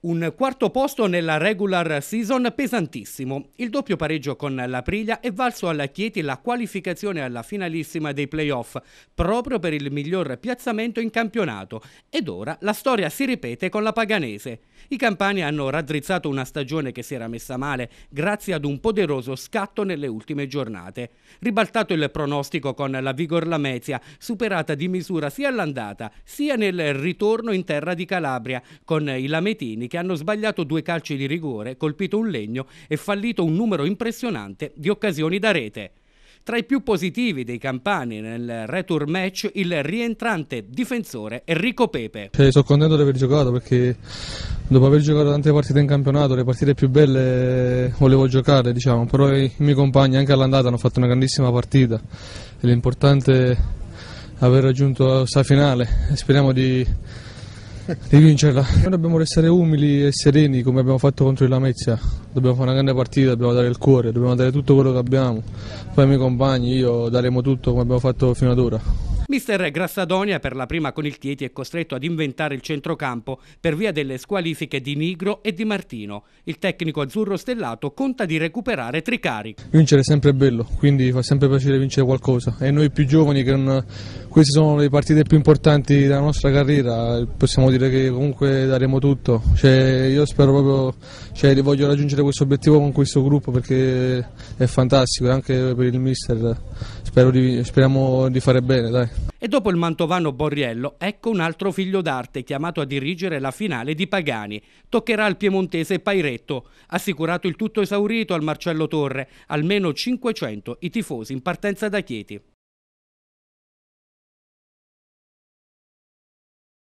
Un quarto posto nella regular season pesantissimo, il doppio pareggio con la è valso alla Chieti la qualificazione alla finalissima dei playoff, proprio per il miglior piazzamento in campionato, ed ora la storia si ripete con la Paganese. I campani hanno raddrizzato una stagione che si era messa male grazie ad un poderoso scatto nelle ultime giornate. Ribaltato il pronostico con la Vigor Lamezia, superata di misura sia all'andata sia nel ritorno in terra di Calabria, con i Lametini che hanno sbagliato due calci di rigore, colpito un legno e fallito un numero impressionante di occasioni da rete. Tra i più positivi dei campani nel retur match il rientrante difensore Enrico Pepe. Cioè, sono contento di aver giocato perché dopo aver giocato tante partite in campionato, le partite più belle volevo giocare, diciamo, però i miei compagni anche all'andata hanno fatto una grandissima partita e l'importante è aver raggiunto questa finale. Speriamo di di vincerla. Noi dobbiamo restare umili e sereni come abbiamo fatto contro il Lamezia, dobbiamo fare una grande partita, dobbiamo dare il cuore, dobbiamo dare tutto quello che abbiamo, poi i miei compagni, io daremo tutto come abbiamo fatto fino ad ora. Mister Grassadonia per la prima con il Chieti è costretto ad inventare il centrocampo per via delle squalifiche di Nigro e di Martino. Il tecnico azzurro stellato conta di recuperare Tricari. Vincere è sempre bello, quindi fa sempre piacere vincere qualcosa e noi più giovani che non... queste sono le partite più importanti della nostra carriera, possiamo dire che comunque daremo tutto. Cioè, io spero proprio, cioè, voglio raggiungere questo obiettivo con questo gruppo perché è fantastico, anche per il mister. Spero di, speriamo di fare bene, dai. E dopo il mantovano Borriello, ecco un altro figlio d'arte chiamato a dirigere la finale di Pagani. Toccherà al piemontese Pairetto, assicurato il tutto esaurito al Marcello Torre, almeno 500 i tifosi in partenza da Chieti.